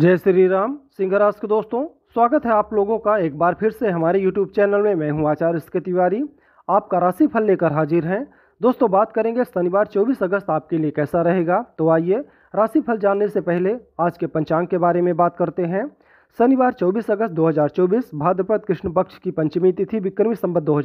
जय श्री राम सिंह के दोस्तों स्वागत है आप लोगों का एक बार फिर से हमारे यूट्यूब चैनल में मैं हूं आचार्य इसके तिवारी आपका राशिफल लेकर हाजिर हैं दोस्तों बात करेंगे शनिवार 24 अगस्त आपके लिए कैसा रहेगा तो आइए राशिफल जानने से पहले आज के पंचांग के बारे में बात करते हैं शनिवार 24 अगस्त 2024 भाद्रपद कृष्ण पक्ष की पंचमी तिथि विक्रमी संबत दो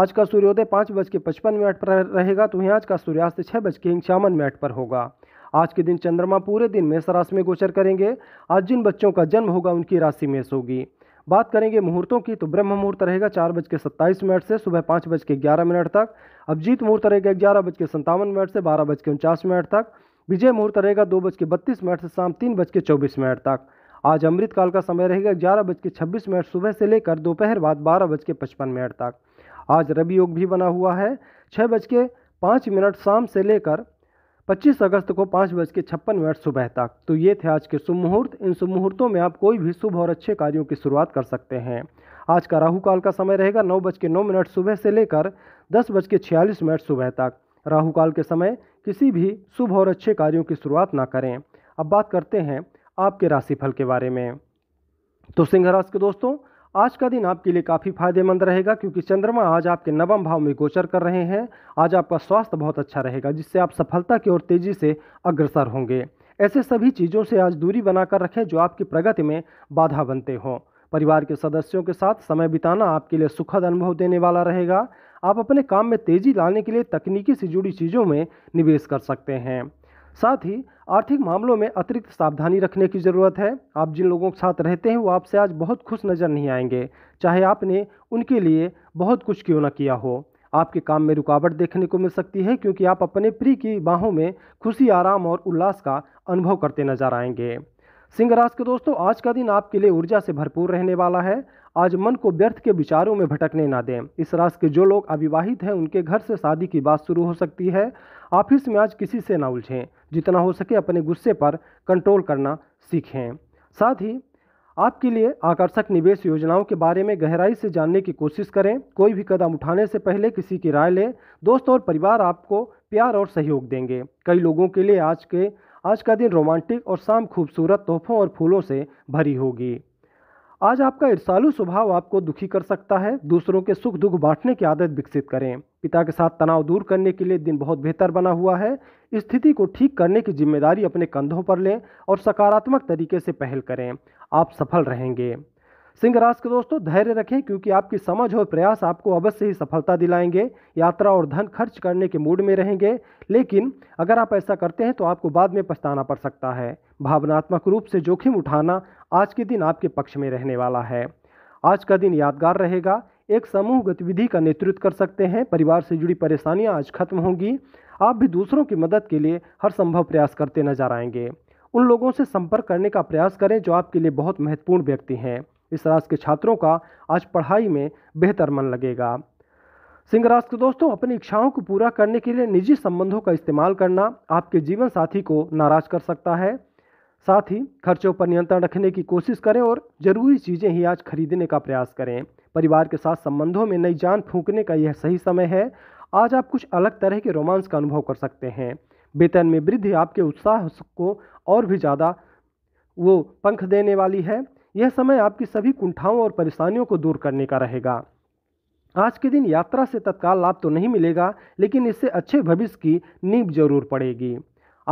आज का सूर्योदय पाँच बज के पचपन मिनट पर रहेगा तो वहीं आज का सूर्यास्त छः बज के इक्यावन मिनट पर होगा आज के दिन चंद्रमा पूरे दिन मेष राशि में गोचर करेंगे आज जिन बच्चों का जन्म होगा उनकी राशि मेष होगी बात करेंगे मुहूर्तों की तो ब्रह्म मुहूर्त रहेगा चार बज के सत्ताईस मिनट से सुबह पाँच बज के ग्यारह मिनट तक अभिजीत मुहूर्त रहेगा ग्यारह बज के संतावन मिनट से बारह बज के उनचास मिनट तक विजय मुहूर्त रहेगा दो बज के बत्तीस मिनट से शाम तीन बज के चौबीस मिनट तक आज अमृतकाल का समय रहेगा ग्यारह बज के छब्बीस मिनट सुबह से लेकर दोपहर बाद बारह बज के पचपन मिनट तक आज रवि योग भी बना हुआ है छः बज के पाँच मिनट शाम से लेकर 25 अगस्त को पाँच बज के छप्पन मिनट सुबह तक तो ये थे आज के शुभ मुहूर्त इन शुभ मुहूर्तों में आप कोई भी शुभ और अच्छे कार्यों की शुरुआत कर सकते हैं आज का राहु काल का समय रहेगा नौ बज के नौ मिनट सुबह से लेकर दस बज के छियालीस मिनट सुबह तक राहु काल के समय किसी भी शुभ और अच्छे कार्यों की शुरुआत ना करें अब बात करते हैं आपके राशिफल के बारे में तो सिंह राशि के दोस्तों आज का दिन आपके लिए काफ़ी फायदेमंद रहेगा क्योंकि चंद्रमा आज आपके नवम भाव में गोचर कर रहे हैं आज आपका स्वास्थ्य बहुत अच्छा रहेगा जिससे आप सफलता की ओर तेज़ी से अग्रसर होंगे ऐसे सभी चीज़ों से आज दूरी बनाकर रखें जो आपकी प्रगति में बाधा बनते हों परिवार के सदस्यों के साथ समय बिताना आपके लिए सुखद अनुभव देने वाला रहेगा आप अपने काम में तेज़ी लाने के लिए तकनीकी से जुड़ी चीज़ों में निवेश कर सकते हैं साथ ही आर्थिक मामलों में अतिरिक्त सावधानी रखने की ज़रूरत है आप जिन लोगों के साथ रहते हैं वो आपसे आज बहुत खुश नज़र नहीं आएंगे चाहे आपने उनके लिए बहुत कुछ क्यों ना किया हो आपके काम में रुकावट देखने को मिल सकती है क्योंकि आप अपने प्रिय की बाहों में खुशी आराम और उल्लास का अनुभव करते नजर आएंगे सिंह राशि के दोस्तों आज का दिन आपके लिए ऊर्जा से भरपूर रहने वाला है आज मन को व्यर्थ के विचारों में भटकने ना दें इस राशि के जो लोग अविवाहित हैं उनके घर से शादी की बात शुरू हो सकती है ऑफिस में आज किसी से ना उलझें जितना हो सके अपने गुस्से पर कंट्रोल करना सीखें साथ ही आपके लिए आकर्षक निवेश योजनाओं के बारे में गहराई से जानने की कोशिश करें कोई भी कदम उठाने से पहले किसी की राय लें दोस्त और परिवार आपको प्यार और सहयोग देंगे कई लोगों के लिए आज के आज का दिन रोमांटिक और शाम खूबसूरत तोहफों और फूलों से भरी होगी आज आपका ईर्षालु स्वभाव आपको दुखी कर सकता है दूसरों के सुख दुख बांटने की आदत विकसित करें पिता के साथ तनाव दूर करने के लिए दिन बहुत बेहतर बना हुआ है स्थिति को ठीक करने की जिम्मेदारी अपने कंधों पर लें और सकारात्मक तरीके से पहल करें आप सफल रहेंगे सिंह राशि के दोस्तों धैर्य रखें क्योंकि आपकी समझ और प्रयास आपको अवश्य ही सफलता दिलाएंगे यात्रा और धन खर्च करने के मूड में रहेंगे लेकिन अगर आप ऐसा करते हैं तो आपको बाद में पछताना पड़ सकता है भावनात्मक रूप से जोखिम उठाना आज के दिन आपके पक्ष में रहने वाला है आज का दिन यादगार रहेगा एक समूह गतिविधि का नेतृत्व कर सकते हैं परिवार से जुड़ी परेशानियां आज खत्म होंगी आप भी दूसरों की मदद के लिए हर संभव प्रयास करते नजर आएंगे उन लोगों से संपर्क करने का प्रयास करें जो आपके लिए बहुत महत्वपूर्ण व्यक्ति हैं इस राशि के छात्रों का आज पढ़ाई में बेहतर मन लगेगा सिंह राशि के दोस्तों अपनी इच्छाओं को पूरा करने के लिए निजी संबंधों का इस्तेमाल करना आपके जीवन साथी को नाराज कर सकता है साथ ही खर्चों पर नियंत्रण रखने की कोशिश करें और ज़रूरी चीज़ें ही आज खरीदने का प्रयास करें परिवार के साथ संबंधों में नई जान फूंकने का यह सही समय है आज आप कुछ अलग तरह के रोमांस का अनुभव कर सकते हैं वेतन में वृद्धि आपके उत्साह को और भी ज़्यादा वो पंख देने वाली है यह समय आपकी सभी कुंठाओं और परेशानियों को दूर करने का रहेगा आज के दिन यात्रा से तत्काल लाभ तो नहीं मिलेगा लेकिन इससे अच्छे भविष्य की नींव जरूर पड़ेगी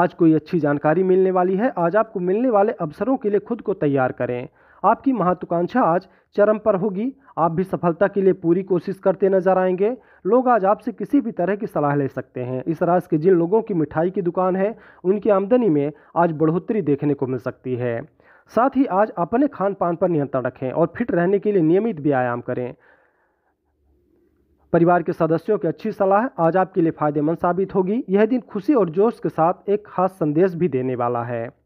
आज कोई अच्छी जानकारी मिलने वाली है आज आपको मिलने वाले अवसरों के लिए खुद को तैयार करें आपकी महत्वाकांक्षा आज चरम पर होगी आप भी सफलता के लिए पूरी कोशिश करते नजर आएंगे लोग आज आपसे किसी भी तरह की सलाह ले सकते हैं इस राज के जिन लोगों की मिठाई की दुकान है उनकी आमदनी में आज बढ़ोतरी देखने को मिल सकती है साथ ही आज अपने खान पान पर नियंत्रण रखें और फिट रहने के लिए नियमित व्यायाम करें परिवार के सदस्यों की अच्छी सलाह आज आपके लिए फायदेमंद साबित होगी यह दिन खुशी और जोश के साथ एक खास संदेश भी देने वाला है